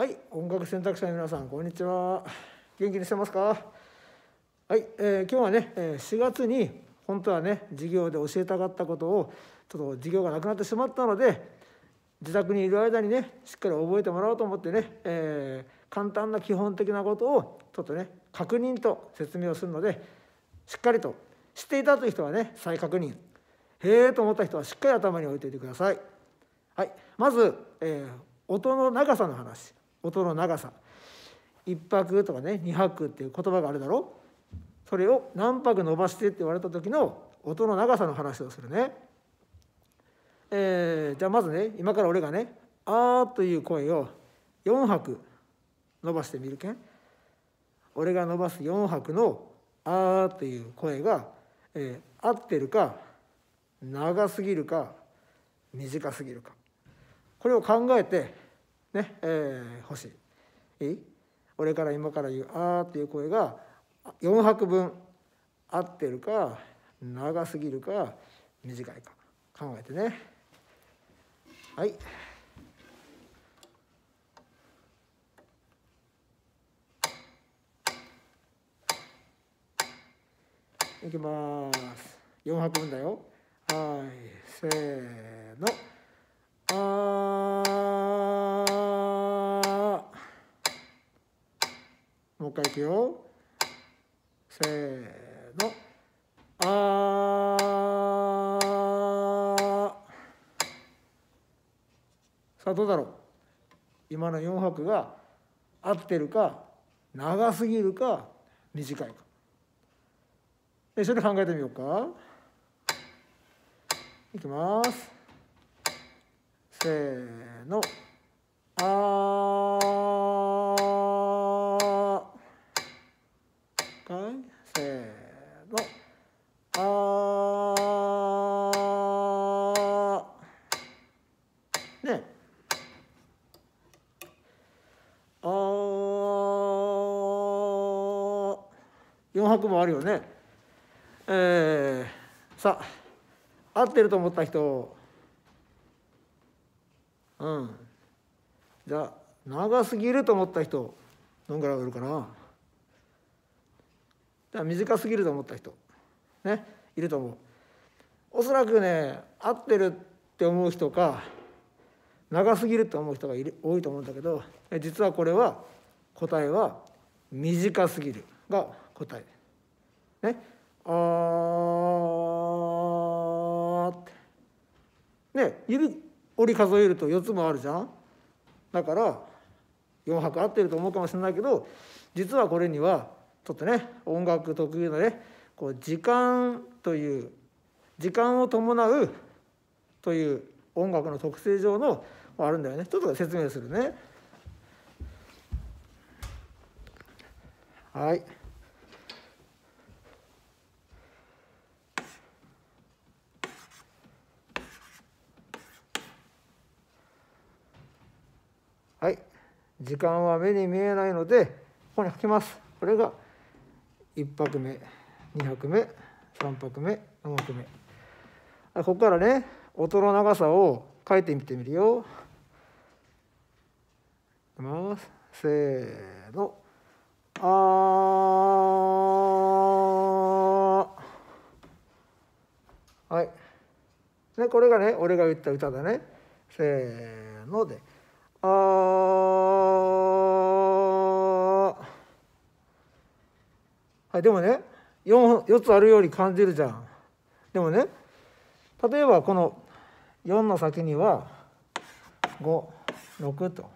はい音楽選択肢の皆さんこんにちは元気にしてますかはい、えー、今日はね4月に本当はね授業で教えたかったことをちょっと授業がなくなってしまったので自宅にいる間にねしっかり覚えてもらおうと思ってね、えー、簡単な基本的なことをちょっとね確認と説明をするのでしっかりと知っていたという人はね再確認へえと思った人はしっかり頭に置いておいてください。はい、まず、えー、音の長さの話音の長さ1拍とかね2拍っていう言葉があるだろそれを何拍伸ばしてって言われた時の音の長さの話をするね。えー、じゃあまずね今から俺がね「あ」という声を4拍伸ばしてみるけん俺が伸ばす4拍の「あ」という声が、えー、合ってるか長すぎるか短すぎるかこれを考えてねえー、欲しい俺から今から言う「あ」っていう声が4拍分合ってるか長すぎるか短いか考えてねはいいきます4拍分だよはいせーのう一回いくよせーのあさあどうだろう今の4拍が合ってるか長すぎるか短いか一緒に考えてみようかいきますせーのあー白もあるよね。えー、さあ合ってると思った人うんじゃあ長すぎると思った人どんぐらいあるかなじゃあ短すぎると思った人ねいると思う。おそらくね合ってるって思う人か長すぎるって思う人がいる多いと思うんだけど実はこれは答えは短すぎるが答えねあってね指折り数えると4つもあるじゃんだから4拍合ってると思うかもしれないけど実はこれにはちょっとね音楽特有のねこう時間という時間を伴うという音楽の特性上のあるんだよねちょっと説明するねはい。はい時間は目に見えないのでここに書きますこれが1拍目2拍目3拍目4拍目ここからね音の長さを書いてみてみるよますせーのあはいでこれがね俺が言った歌だねせーので「あはいでもね 4, 4つあるように感じるじゃんでもね例えばこの4の先には56と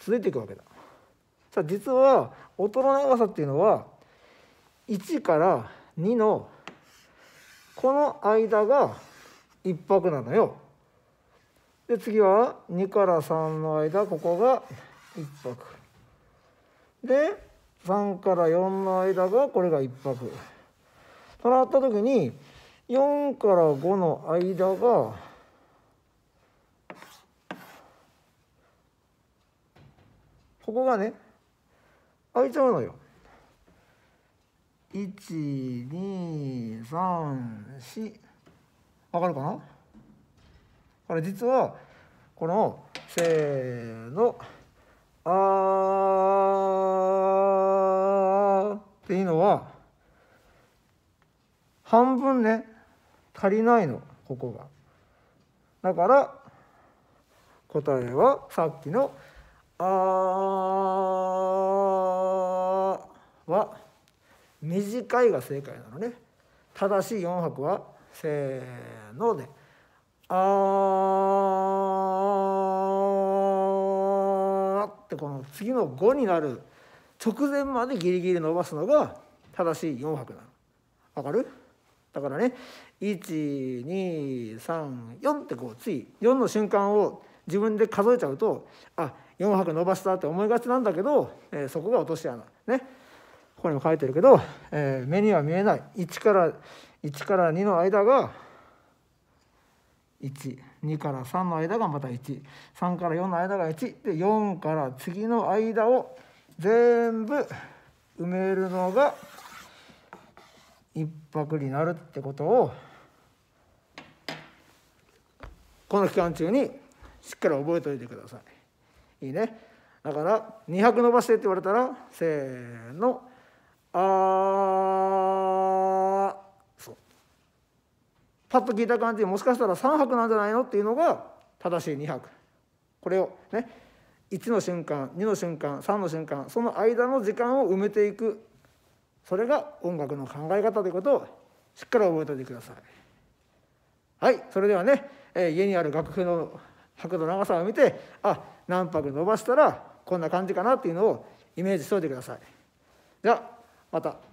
続いていくわけださあ実は音の長さっていうのは1から2のこの間が1拍なのよ。で次は2から3の間ここが1泊で3から4の間がこれが1泊となった時に4から5の間がここがね開いちゃうのよ。1234わかるかなこれ実はこのせーのあーっていうのは半分ね足りないのここが。だから答えはさっきの「あ」は短いが正解なのね。正しい4拍はせーので。あってこの次の5になる直前までギリギリ伸ばすのが正しい4拍なの。わかるだからね1234ってこうつい4の瞬間を自分で数えちゃうとあ4拍伸ばしたって思いがちなんだけど、えー、そこが落とし穴ねここにも書いてるけど、えー、目には見えない1から1から2の間が12から3の間がまた13から4の間が1で4から次の間を全部埋めるのが1泊になるってことをこの期間中にしっかり覚えておいてください。いいね。だから200伸ばしてって言われたらせーのあーパッと聞いた感じもしかしたら3拍なんじゃないのっていうのが正しい2拍これをね1の瞬間2の瞬間3の瞬間その間の時間を埋めていくそれが音楽の考え方ということをしっかり覚えておいてください。はいそれではね、えー、家にある楽譜の拍の長さを見てあ何拍伸ばしたらこんな感じかなっていうのをイメージしておいてください。じゃあまた。